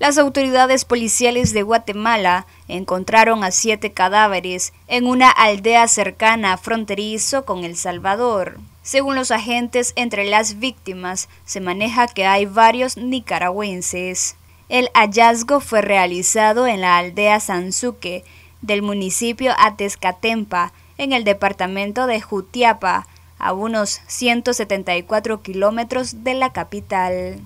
Las autoridades policiales de Guatemala encontraron a siete cadáveres en una aldea cercana fronterizo con El Salvador. Según los agentes, entre las víctimas se maneja que hay varios nicaragüenses. El hallazgo fue realizado en la aldea Sansuque del municipio Atescatempa, en el departamento de Jutiapa, a unos 174 kilómetros de la capital.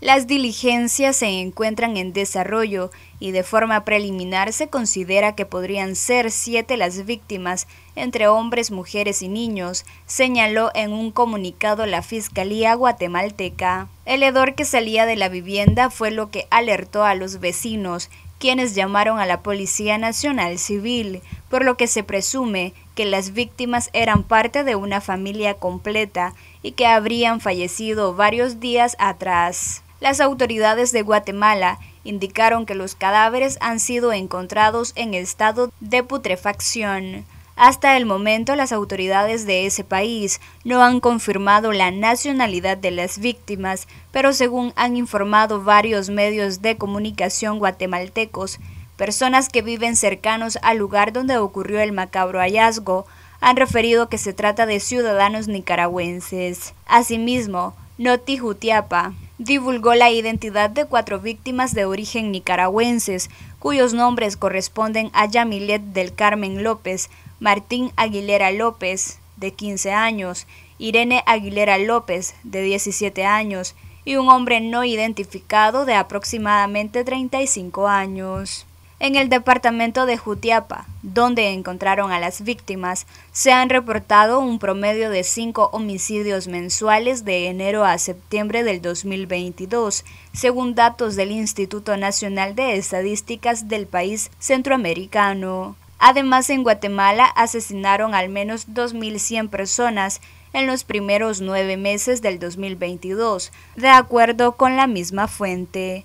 Las diligencias se encuentran en desarrollo y de forma preliminar se considera que podrían ser siete las víctimas, entre hombres, mujeres y niños, señaló en un comunicado la Fiscalía guatemalteca. El hedor que salía de la vivienda fue lo que alertó a los vecinos, quienes llamaron a la Policía Nacional Civil, por lo que se presume que las víctimas eran parte de una familia completa y que habrían fallecido varios días atrás. Las autoridades de Guatemala indicaron que los cadáveres han sido encontrados en estado de putrefacción. Hasta el momento las autoridades de ese país no han confirmado la nacionalidad de las víctimas, pero según han informado varios medios de comunicación guatemaltecos, personas que viven cercanos al lugar donde ocurrió el macabro hallazgo han referido que se trata de ciudadanos nicaragüenses. Asimismo, Notijutiapa, divulgó la identidad de cuatro víctimas de origen nicaragüenses, cuyos nombres corresponden a Yamilet del Carmen López, Martín Aguilera López, de 15 años, Irene Aguilera López, de 17 años, y un hombre no identificado de aproximadamente 35 años en el departamento de Jutiapa, donde encontraron a las víctimas, se han reportado un promedio de cinco homicidios mensuales de enero a septiembre del 2022, según datos del Instituto Nacional de Estadísticas del país centroamericano. Además, en Guatemala asesinaron al menos 2.100 personas en los primeros nueve meses del 2022, de acuerdo con la misma fuente.